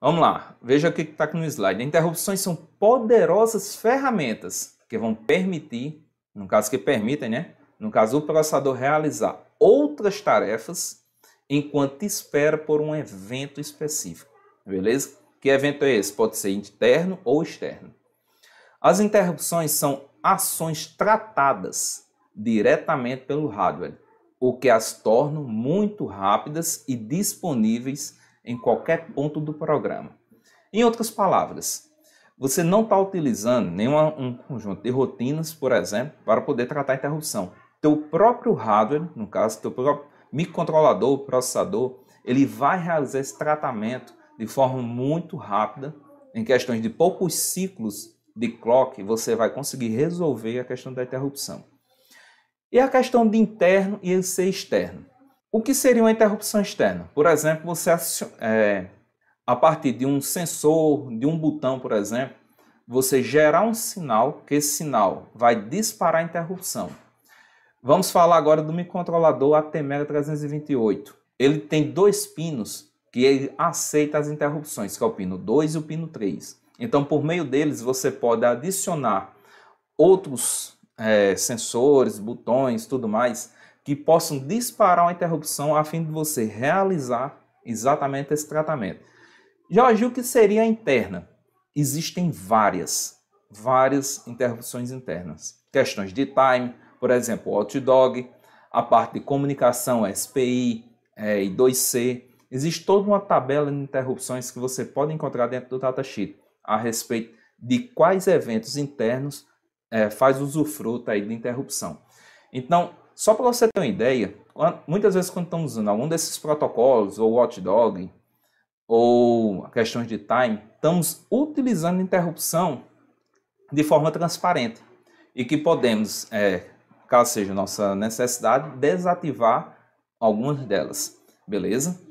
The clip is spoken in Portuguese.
Vamos lá, veja o que está aqui no slide. Interrupções são poderosas ferramentas que vão permitir, no caso que permitem, né? No caso, o processador realizar outras tarefas enquanto espera por um evento específico. Beleza? Que evento é esse? Pode ser interno ou externo. As interrupções são ações tratadas diretamente pelo hardware, o que as torna muito rápidas e disponíveis em qualquer ponto do programa. Em outras palavras, você não está utilizando nenhum um conjunto de rotinas, por exemplo, para poder tratar a interrupção. Teu próprio hardware, no caso, teu próprio microcontrolador, processador, ele vai realizar esse tratamento de forma muito rápida, em questões de poucos ciclos de clock, você vai conseguir resolver a questão da interrupção. E a questão de interno e ser externo. O que seria uma interrupção externa? Por exemplo, você é, a partir de um sensor, de um botão, por exemplo, você gerar um sinal, que esse sinal vai disparar a interrupção. Vamos falar agora do microcontrolador ATmega 328. Ele tem dois pinos que ele aceita as interrupções, que é o pino 2 e o pino 3. Então, por meio deles, você pode adicionar outros é, sensores, botões, tudo mais, que possam disparar uma interrupção a fim de você realizar exatamente esse tratamento. Jorge, o que seria a interna? Existem várias, várias interrupções internas. Questões de time, por exemplo, hot dog, a parte de comunicação, SPI é, e 2C. Existe toda uma tabela de interrupções que você pode encontrar dentro do datasheet a respeito de quais eventos internos é, faz usufruto aí de interrupção. Então, só para você ter uma ideia, muitas vezes quando estamos usando algum desses protocolos, ou watchdog, ou questões de time, estamos utilizando interrupção de forma transparente e que podemos, é, caso seja nossa necessidade, desativar algumas delas, beleza?